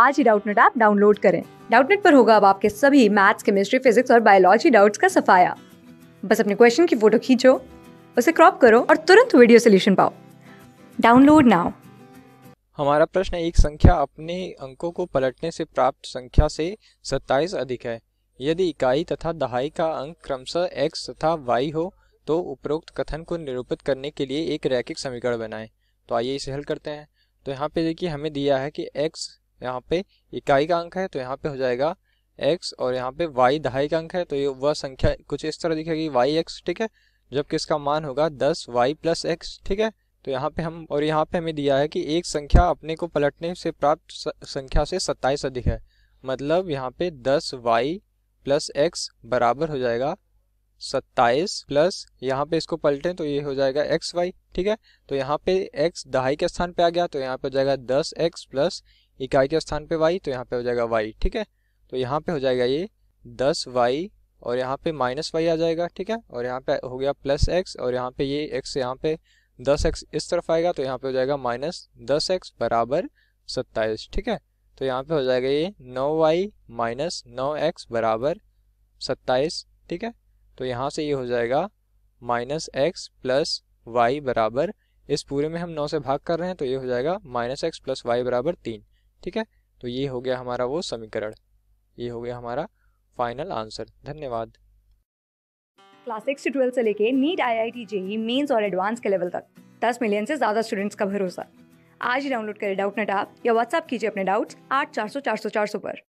आज ही Doubtnut app download करें डाउटनेट पर होगा अब आपके सभी मैथ्स केमिस्ट्री फिजिक्स और बायोलॉजी डाउट्स का सफाया बस अपने क्वेश्चन की फोटो खींचो उसे क्रॉप करो और तुरंत वीडियो सोल्यूशन पाओ डाउनलोड नाउ हमारा प्रश्न एक संख्या अपने अंकों को पलटने से प्राप्त संख्या से 27 अधिक है यदि इकाई तथा दहाई का अंक क्रमशः x तथा y हो तो उपरोक्त कथन को निरूपित करने के लिए एक रैखिक समीकरण बनाएं तो आइए इसे हल करते हैं तो यहाँ पे देखिए हमें दिया है कि x यहाँ पे इकाई का अंक है तो यहाँ पे हो जाएगा एक्स और यहाँ पे वाई दहाई का अंक है तो ये वह संख्या कुछ इस तरह दिखेगी वाई एक्स ठीक है जबकि इसका मान होगा दस वाई प्लस एक्स ठीक है तो यहाँ पे हम और यहाँ पे हमें दिया है कि एक संख्या अपने को पलटने से प्राप्त संख्या से सत्ताईस अधिक है मतलब यहाँ पे दस वाई प्लस एक्स बराबर हो जाएगा सत्ताईस प्लस यहाँ पे इसको पलटें तो ये हो जाएगा एक्स वाई ठीक है तो यहाँ पे एक्स दहाई के स्थान पे आ गया तो यहाँ पे हो जाएगा दस एक्स प्लस इकाई के स्थान पे वाई तो यहाँ पे हो जाएगा वाई ठीक है तो यहाँ पे हो जाएगा ये दस वाई और यहाँ पे माइनस वाई आ जाएगा ठीक है और यहाँ पे हो गया प्लस एक्स और यहाँ पे ये एक्स यहाँ पे दस एक्स इस तरफ आएगा तो यहाँ पे हो जाएगा माइनस दस एक्स बराबर सत्ताईस ठीक है तो यहाँ पे हो जाएगा ये नौ वाई माइनस नौ एक्स बराबर सत्ताईस ठीक है तो यहाँ से ये हो जाएगा माइनस एक्स प्लस वाई बराबर इस पूरे में हम नौ से भाग कर रहे हैं तो ये हो जाएगा माइनस एक्स प्लस वाई बराबर तीन ठीक है तो ये हो गया हमारा वो समीकरण ये हो गया हमारा फाइनल आंसर धन्यवाद क्लास सिक्स से ट्वेल्थ से लेके NEET I I T JEE mains और एडवांस के लेवल तक दस मिलियन से ज़्यादा स्टूडेंट्स का भरोसा आज ही डाउनलोड करें डाउट नेट आप या व्हाट्सअप कीजिए अपने डाउट्स आठ चार सौ चार सौ चार सौ पर